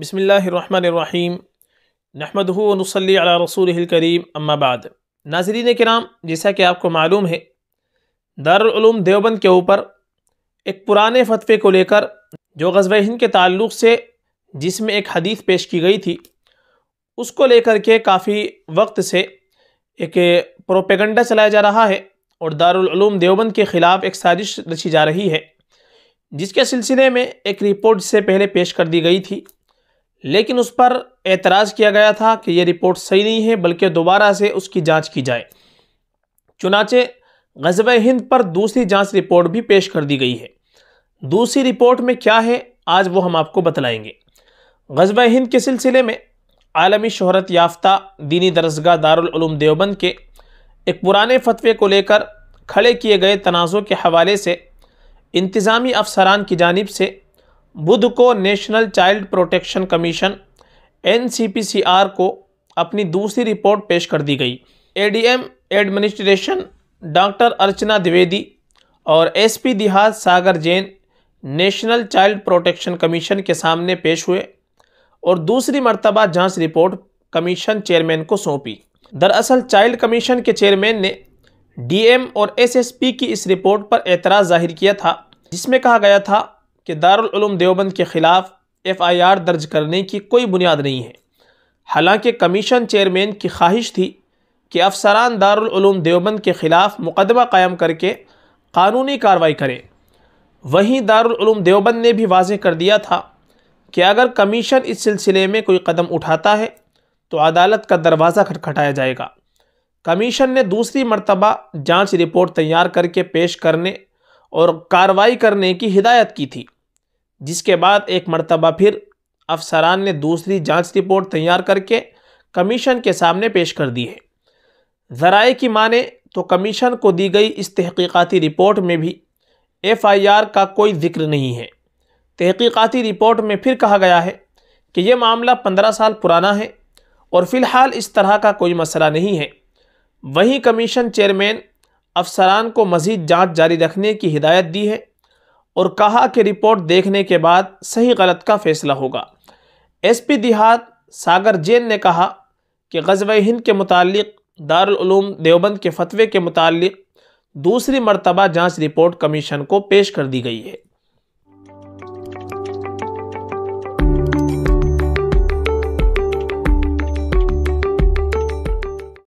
بسم اللہ الرحمن الرحیم نحمد نصلی علی رسوله رسول الکریم بعد ناظرین کرام جیسا کہ آپ کو معلوم ہے دارالعلوم دیوبند کے اوپر ایک پرانے فتوے کو لے کر جو غزوہ ہند کے تعلق سے جس میں ایک حدیث پیش کی گئی تھی اس کو لے کر کے کافی وقت سے ایک پروپیگنڈا چلایا جا رہا ہے اور دارالعلوم دیوبند کے خلاف ایک سازش رچی جا رہی ہے جس کے سلسلے میں ایک رپورٹ سے پہلے پیش کر دی گئی تھی لیکن اس پر اعتراض کیا گیا تھا کہ یہ رپورٹ صحیح نہیں ہے بلکہ دوبارہ سے اس کی جانچ کی جائے چنانچہ غزب ہند پر دوسری جانچ رپورٹ بھی پیش کر دی گئی ہے دوسری رپورٹ میں کیا ہے آج وہ ہم آپ کو بتلائیں گے غزوہ ہند کے سلسلے میں عالمی شہرت یافتہ دینی درسگاہ دارالعلوم دیوبند کے ایک پرانے فتوے کو لے کر کھڑے کیے گئے تنازع کے حوالے سے انتظامی افسران کی جانب سے بدھ کو National Child Protection Commission N C P C R کو اپنی دوسری رپورٹ پیش کر دی گئی A D M administration doctor Archana Dwivedi اور ایس پی دیہات Sagar Jain National Child Protection Commission کے سامنے پیش ہوئے اور دوسری مرتبہ جانچ رپورٹ کمیشن چیئرمین کو سونپی دراصل چائلڈ کمیشن کے چیئرمین نے ڈی ایم اور ایس ایس پی کی اس رپورٹ پر اعتراض ظاہر کیا تھا جس میں کہا گیا تھا کہ دار دیوبند کے خلاف ایف آئی آر درج کرنے کی کوئی بنیاد نہیں ہے حالانکہ کمیشن چیئرمین کی خواہش تھی کہ افسران دار دیوبند کے خلاف مقدمہ قائم کر کے قانونی کارروائی کریں وہیں دار دیوبند نے بھی واضح کر دیا تھا کہ اگر کمیشن اس سلسلے میں کوئی قدم اٹھاتا ہے تو عدالت کا دروازہ کھٹکھٹایا جائے گا کمیشن نے دوسری مرتبہ جانچ رپورٹ تیار کر کے پیش کرنے اور کارروائی کرنے کی ہدایت کی تھی جس کے بعد ایک مرتبہ پھر افسران نے دوسری جانچ رپورٹ تیار کر کے کمیشن کے سامنے پیش کر دی ہے ذرائع کی مانے تو کمیشن کو دی گئی اس تحقیقاتی رپورٹ میں بھی ایف آئی آر کا کوئی ذکر نہیں ہے تحقیقاتی رپورٹ میں پھر کہا گیا ہے کہ یہ معاملہ پندرہ سال پرانا ہے اور فی الحال اس طرح کا کوئی مسئلہ نہیں ہے وہیں کمیشن چیئرمین افسران کو مزید جانچ جاری رکھنے کی ہدایت دی ہے اور کہا کہ رپورٹ دیکھنے کے بعد صحیح غلط کا فیصلہ ہوگا ایس پی دیہات ساگر جین نے کہا کہ غزوہ ہند کے متعلق دارالعلوم دیوبند کے فتوے کے متعلق دوسری مرتبہ جانچ رپورٹ کمیشن کو پیش کر دی گئی ہے